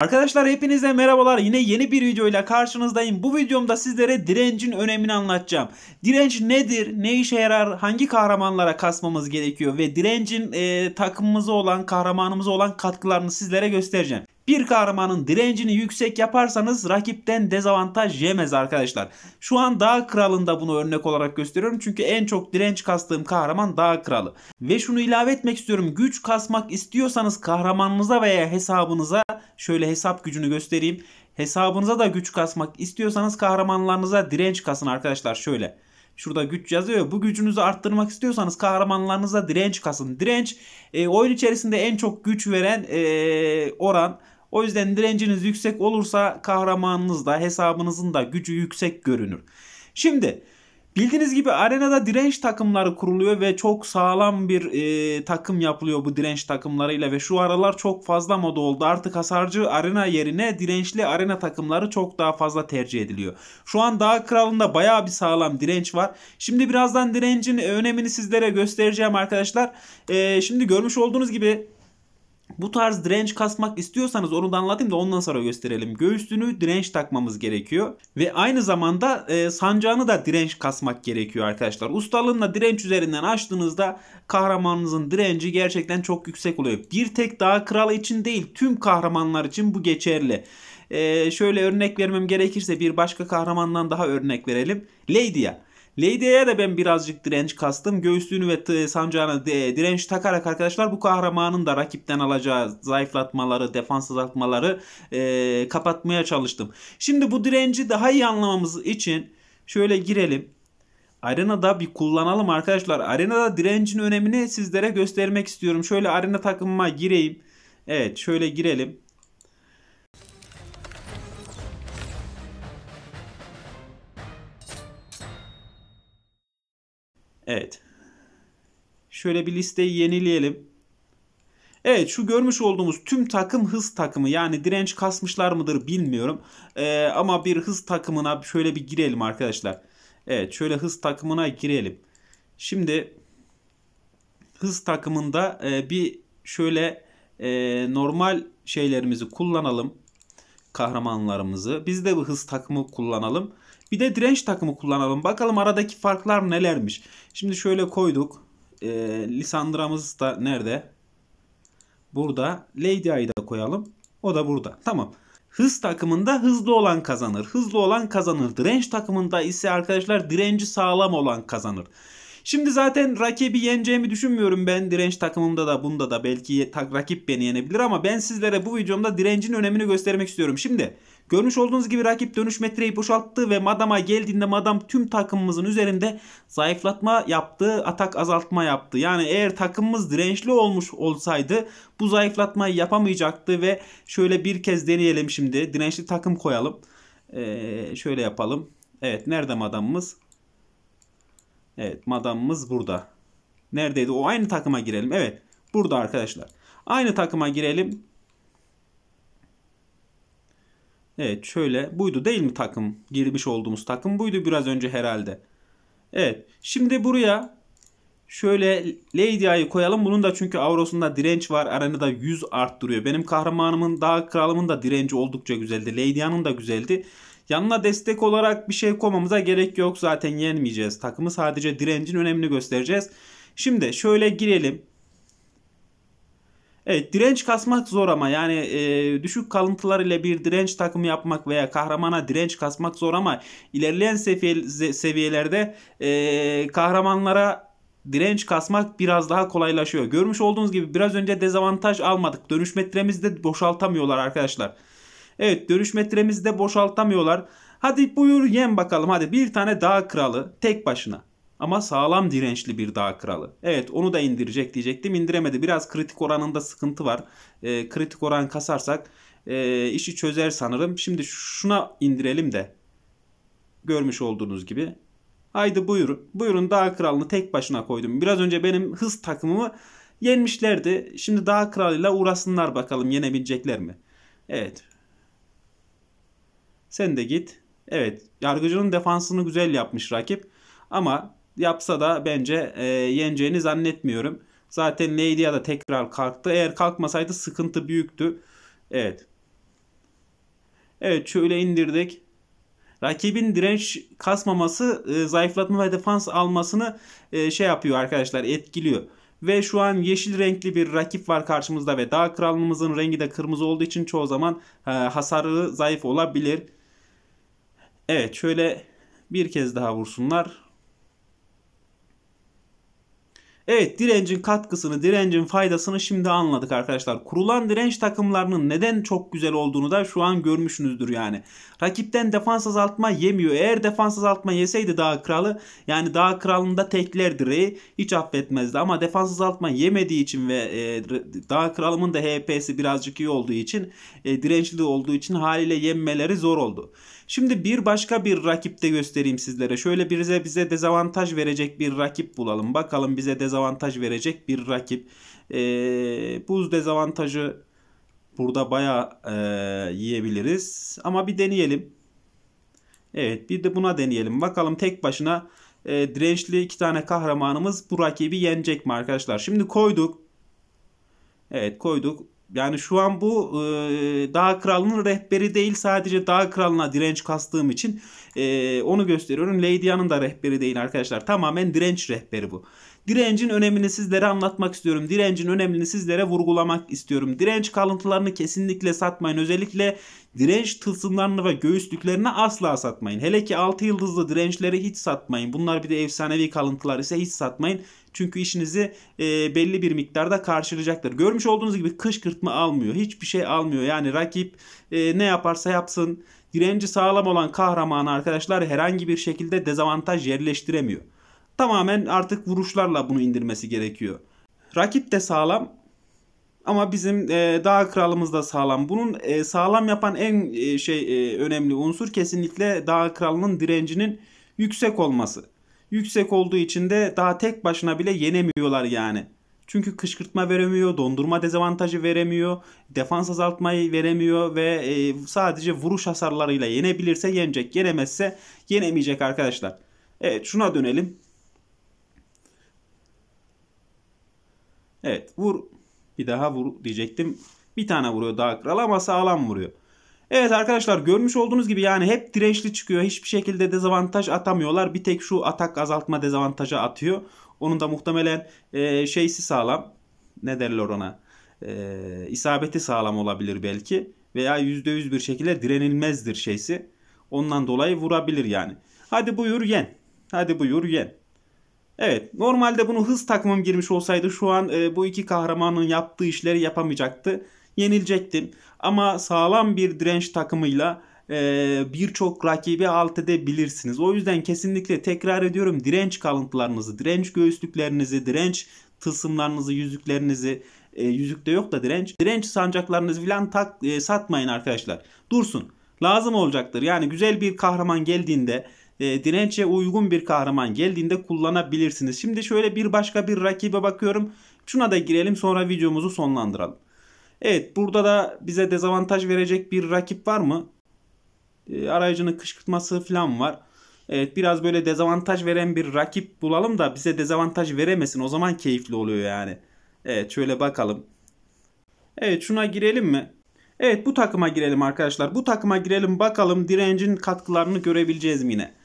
Arkadaşlar hepinize merhabalar. Yine yeni bir videoyla karşınızdayım. Bu videomda sizlere direncin önemini anlatacağım. Direnç nedir? Ne işe yarar? Hangi kahramanlara kasmamız gerekiyor? Ve direncin e, takımımıza olan, kahramanımıza olan katkılarını sizlere göstereceğim. Bir kahramanın direncini yüksek yaparsanız rakipten dezavantaj yemez arkadaşlar. Şu an Dağ Kralı'nda bunu örnek olarak gösteriyorum. Çünkü en çok direnç kastığım kahraman Dağ Kralı. Ve şunu ilave etmek istiyorum. Güç kasmak istiyorsanız kahramanınıza veya hesabınıza şöyle hesap gücünü göstereyim. Hesabınıza da güç kasmak istiyorsanız kahramanlarınıza direnç kasın arkadaşlar şöyle. Şurada güç yazıyor. Bu gücünüzü arttırmak istiyorsanız kahramanlarınıza direnç kasın. Direnç e, oyun içerisinde en çok güç veren e, oran. O yüzden direnciniz yüksek olursa kahramanınız da hesabınızın da gücü yüksek görünür. Şimdi Bildiğiniz gibi arenada direnç takımları kuruluyor ve çok sağlam bir e, takım yapılıyor bu direnç takımlarıyla ve şu aralar çok fazla moda oldu. Artık hasarcı arena yerine dirençli arena takımları çok daha fazla tercih ediliyor. Şu an Dağ Kralı'nda baya bir sağlam direnç var. Şimdi birazdan direncin önemini sizlere göstereceğim arkadaşlar. E, şimdi görmüş olduğunuz gibi bu tarz direnç kasmak istiyorsanız onu da anlatayım da ondan sonra gösterelim. Göğüsünü direnç takmamız gerekiyor. Ve aynı zamanda e, sancağını da direnç kasmak gerekiyor arkadaşlar. Ustalığınla direnç üzerinden açtığınızda kahramanınızın direnci gerçekten çok yüksek oluyor. Bir tek daha kral için değil tüm kahramanlar için bu geçerli. E, şöyle örnek vermem gerekirse bir başka kahramandan daha örnek verelim. Lydia. Lady'ye de ben birazcık direnç kastım. Göğsünü ve sancağına e, direnç takarak arkadaşlar bu kahramanın da rakipten alacağı zayıflatmaları, defans azaltmaları e, kapatmaya çalıştım. Şimdi bu direnci daha iyi anlamamız için şöyle girelim. Arenada bir kullanalım arkadaşlar. Arenada direncin önemini sizlere göstermek istiyorum. Şöyle arena takımıma gireyim. Evet şöyle girelim. Evet. Şöyle bir listeyi yenileyelim. Evet şu görmüş olduğumuz tüm takım hız takımı yani direnç kasmışlar mıdır bilmiyorum. Ee, ama bir hız takımına şöyle bir girelim arkadaşlar. Evet şöyle hız takımına girelim. Şimdi hız takımında e, bir şöyle e, normal şeylerimizi kullanalım. Kahramanlarımızı. Biz de bu hız takımı kullanalım. Bir de direnç takımı kullanalım. Bakalım aradaki farklar nelermiş. Şimdi şöyle koyduk. E, ee, Lissandra'mız da nerede? Burada. Lady A'yı da koyalım. O da burada. Tamam. Hız takımında hızlı olan kazanır. Hızlı olan kazanır. Direnç takımında ise arkadaşlar direnci sağlam olan kazanır. Şimdi zaten rakibi yeneceğimi düşünmüyorum ben. Direnç takımımda da bunda da belki rakip beni yenebilir ama ben sizlere bu videomda direncin önemini göstermek istiyorum. Şimdi görmüş olduğunuz gibi rakip dönüş metreyi boşalttı ve Madam'a geldiğinde Madam tüm takımımızın üzerinde zayıflatma yaptı, atak azaltma yaptı. Yani eğer takımımız dirençli olmuş olsaydı bu zayıflatmayı yapamayacaktı ve şöyle bir kez deneyelim şimdi. Dirençli takım koyalım. Ee, şöyle yapalım. Evet nerede madamımız? Evet madamımız burada. Neredeydi? O aynı takıma girelim. Evet burada arkadaşlar. Aynı takıma girelim. Evet şöyle buydu değil mi takım? Girmiş olduğumuz takım buydu biraz önce herhalde. Evet şimdi buraya şöyle Lady koyalım. Bunun da çünkü avrosunda direnç var. Arenada 100 arttırıyor. Benim kahramanımın daha kralımın da direnci oldukça güzeldi. Lady da güzeldi. Yanına destek olarak bir şey koymamıza gerek yok. Zaten yenmeyeceğiz. Takımı sadece direncin önemini göstereceğiz. Şimdi şöyle girelim. Evet direnç kasmak zor ama yani e, düşük kalıntılar ile bir direnç takımı yapmak veya kahramana direnç kasmak zor ama ilerleyen seviyelerde e, kahramanlara direnç kasmak biraz daha kolaylaşıyor. Görmüş olduğunuz gibi biraz önce dezavantaj almadık. dönüş tiremizi de boşaltamıyorlar arkadaşlar. Evet dönüş metremizi de boşaltamıyorlar. Hadi buyur yen bakalım hadi bir tane dağ kralı tek başına. Ama sağlam dirençli bir dağ kralı. Evet onu da indirecek diyecektim indiremedi. Biraz kritik oranında sıkıntı var. E, kritik oran kasarsak e, işi çözer sanırım. Şimdi şuna indirelim de. Görmüş olduğunuz gibi. Haydi buyurun. Buyurun dağ kralını tek başına koydum. Biraz önce benim hız takımımı yenmişlerdi. Şimdi dağ kralıyla uğrasınlar bakalım yenebilecekler mi? Evet sen de git. Evet yargıcının defansını güzel yapmış rakip. Ama yapsa da bence e, yeneceğini zannetmiyorum. Zaten Leylia da tekrar kalktı. Eğer kalkmasaydı sıkıntı büyüktü. Evet. Evet şöyle indirdik. Rakibin direnç kasmaması e, zayıflatma ve defans almasını e, şey yapıyor arkadaşlar etkiliyor. Ve şu an yeşil renkli bir rakip var karşımızda ve dağ kralımızın rengi de kırmızı olduğu için çoğu zaman e, hasarı zayıf olabilir. Evet şöyle bir kez daha vursunlar. Evet direncin katkısını, direncin faydasını şimdi anladık arkadaşlar. Kurulan direnç takımlarının neden çok güzel olduğunu da şu an görmüşsünüzdür yani. Rakipten defans azaltma yemiyor. Eğer defans azaltma yeseydi daha kralı yani daha kralında tekler direği hiç affetmezdi. Ama defans azaltma yemediği için ve e, daha kralımın da HP'si birazcık iyi olduğu için e, dirençli olduğu için haliyle yenmeleri zor oldu. Şimdi bir başka bir rakip de göstereyim sizlere. Şöyle bize bize dezavantaj verecek bir rakip bulalım. Bakalım bize dezavantaj verecek bir rakip. E, buz dezavantajı burada baya e, yiyebiliriz. Ama bir deneyelim. Evet bir de buna deneyelim. Bakalım tek başına e, dirençli iki tane kahramanımız bu rakibi yenecek mi arkadaşlar? Şimdi koyduk. Evet koyduk. Yani şu an bu e, Dağ Kralı'nın rehberi değil sadece Dağ Kralı'na direnç kastığım için e, onu gösteriyorum. Lady Anne'ın da rehberi değil arkadaşlar. Tamamen direnç rehberi bu. Direncin önemini sizlere anlatmak istiyorum. Direncin önemini sizlere vurgulamak istiyorum. Direnç kalıntılarını kesinlikle satmayın. Özellikle direnç tılsımlarını ve göğüslüklerini asla satmayın. Hele ki 6 yıldızlı dirençleri hiç satmayın. Bunlar bir de efsanevi kalıntılar ise hiç satmayın. Çünkü işinizi e, belli bir miktarda karşılayacaktır. Görmüş olduğunuz gibi kışkırtma almıyor. Hiçbir şey almıyor. Yani rakip e, ne yaparsa yapsın. Direnci sağlam olan kahraman arkadaşlar herhangi bir şekilde dezavantaj yerleştiremiyor tamamen artık vuruşlarla bunu indirmesi gerekiyor. Rakip de sağlam ama bizim e, dağ kralımız da sağlam. Bunun e, sağlam yapan en e, şey e, önemli unsur kesinlikle dağ kralının direncinin yüksek olması. Yüksek olduğu için de daha tek başına bile yenemiyorlar yani. Çünkü kışkırtma veremiyor, dondurma dezavantajı veremiyor, defans azaltmayı veremiyor ve e, sadece vuruş hasarlarıyla yenebilirse yenecek, yenemezse yenemeyecek arkadaşlar. Evet şuna dönelim. Evet vur. Bir daha vur diyecektim. Bir tane vuruyor daha kral ama sağlam vuruyor. Evet arkadaşlar görmüş olduğunuz gibi yani hep dirençli çıkıyor. Hiçbir şekilde dezavantaj atamıyorlar. Bir tek şu atak azaltma dezavantaja atıyor. Onun da muhtemelen e, şeysi sağlam. Ne derler ona? E, isabeti sağlam olabilir belki. Veya %100 bir şekilde direnilmezdir şeysi. Ondan dolayı vurabilir yani. Hadi buyur yen. Hadi buyur yen. Evet normalde bunu hız takımım girmiş olsaydı şu an e, bu iki kahramanın yaptığı işleri yapamayacaktı. Yenilecektim. Ama sağlam bir direnç takımıyla e, birçok rakibi alt edebilirsiniz. O yüzden kesinlikle tekrar ediyorum direnç kalıntılarınızı, direnç göğüslüklerinizi, direnç tılsımlarınızı, yüzüklerinizi e, yüzükte yok da direnç. Direnç sancaklarınızı falan tak, e, satmayın arkadaşlar. Dursun. Lazım olacaktır. Yani güzel bir kahraman geldiğinde e, dirençe uygun bir kahraman geldiğinde kullanabilirsiniz. Şimdi şöyle bir başka bir rakibe bakıyorum. Şuna da girelim sonra videomuzu sonlandıralım. Evet burada da bize dezavantaj verecek bir rakip var mı? E, arayıcının kışkırtması falan var. Evet biraz böyle dezavantaj veren bir rakip bulalım da bize dezavantaj veremesin. O zaman keyifli oluyor yani. Evet şöyle bakalım. Evet şuna girelim mi? Evet bu takıma girelim arkadaşlar. Bu takıma girelim bakalım direncin katkılarını görebileceğiz mi yine?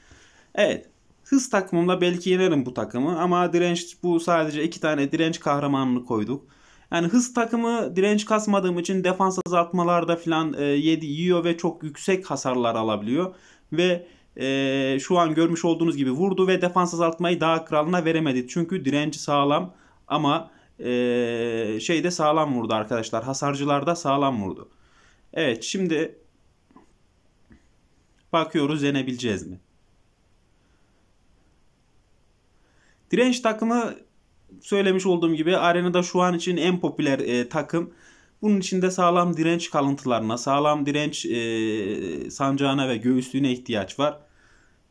Evet. Hız takımımla belki yenerim bu takımı ama direnç bu sadece iki tane direnç kahramanını koyduk. Yani hız takımı direnç kasmadığım için defans azaltmalarda falan e, yedi yiyor ve çok yüksek hasarlar alabiliyor. Ve e, şu an görmüş olduğunuz gibi vurdu ve defans azaltmayı daha kralına veremedi. Çünkü direnci sağlam ama e, şey de sağlam vurdu arkadaşlar. Hasarcılarda sağlam vurdu. Evet şimdi bakıyoruz yenebileceğiz mi? Direnç takımı söylemiş olduğum gibi arenada şu an için en popüler e, takım. Bunun içinde sağlam direnç kalıntılarına, sağlam direnç e, sancağına ve göğüslüğüne ihtiyaç var.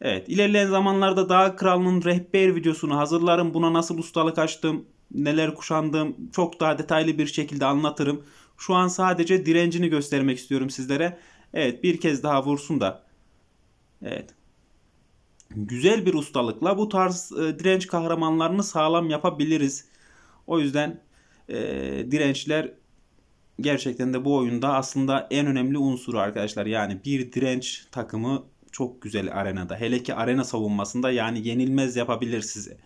Evet ilerleyen zamanlarda Dağ Kralı'nın rehber videosunu hazırlarım. Buna nasıl ustalık açtım, neler kuşandım çok daha detaylı bir şekilde anlatırım. Şu an sadece direncini göstermek istiyorum sizlere. Evet bir kez daha vursun da. Evet güzel bir ustalıkla bu tarz e, direnç kahramanlarını sağlam yapabiliriz. O yüzden e, dirençler gerçekten de bu oyunda aslında en önemli unsuru arkadaşlar. Yani bir direnç takımı çok güzel arenada. Hele ki arena savunmasında yani yenilmez yapabilir sizi.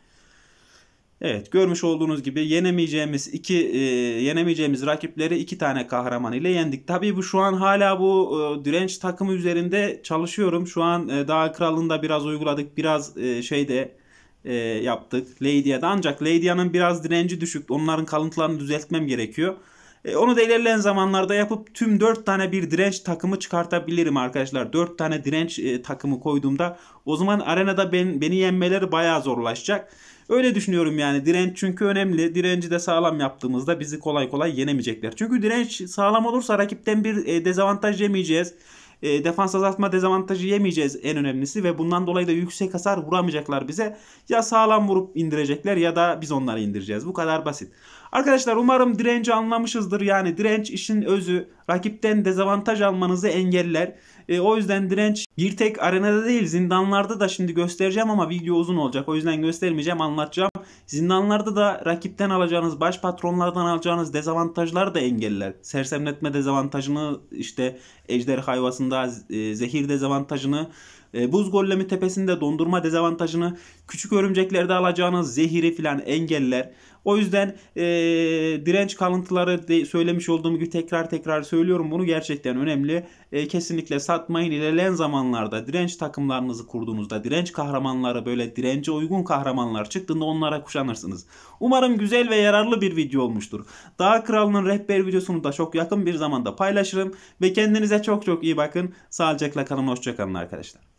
Evet görmüş olduğunuz gibi yenemeyeceğimiz iki e, yenemeyeceğimiz rakipleri iki tane kahraman ile yendik. Tabii bu şu an hala bu e, direnç takımı üzerinde çalışıyorum. Şu an e, daha kralında biraz uyguladık. Biraz e, şeyde e, yaptık. Lady'a'da ancak Lady'a'nın biraz direnci düşük. Onların kalıntılarını düzeltmem gerekiyor. E, onu da ilerleyen zamanlarda yapıp tüm 4 tane bir direnç takımı çıkartabilirim arkadaşlar. 4 tane direnç e, takımı koyduğumda o zaman arenada ben, beni yenmeleri bayağı zorlaşacak. Öyle düşünüyorum yani direnç çünkü önemli. Direnci de sağlam yaptığımızda bizi kolay kolay yenemeyecekler. Çünkü direnç sağlam olursa rakipten bir e, dezavantaj yemeyeceğiz. E, defans azaltma dezavantajı yemeyeceğiz en önemlisi ve bundan dolayı da yüksek hasar vuramayacaklar bize. Ya sağlam vurup indirecekler ya da biz onları indireceğiz. Bu kadar basit. Arkadaşlar umarım direnci anlamışızdır. Yani direnç işin özü. Rakipten dezavantaj almanızı engeller. E, o yüzden direnç bir tek arenada değil zindanlarda da şimdi göstereceğim ama video uzun olacak. O yüzden göstermeyeceğim anlatacağım. Zindanlarda da rakipten alacağınız, baş patronlardan alacağınız dezavantajlar da engeller. Sersemletme dezavantajını işte ejder hayvasında e, zehir dezavantajını e, buz gollemi tepesinde dondurma dezavantajını, küçük örümceklerde alacağınız zehiri filan engeller. O yüzden e, direnç kalıntıları de, söylemiş olduğum gibi tekrar tekrar söylüyorum. Bunu gerçekten önemli. E, kesinlikle satmayın. İlerleyen zamanlarda direnç takımlarınızı kurduğunuzda direnç kahramanları böyle dirence uygun kahramanlar çıktığında onlara kuşanırsınız. Umarım güzel ve yararlı bir video olmuştur. Dağ Kralı'nın rehber videosunu da çok yakın bir zamanda paylaşırım. Ve kendinize çok çok iyi bakın. Sağlıcakla kalın. Hoşçakalın arkadaşlar.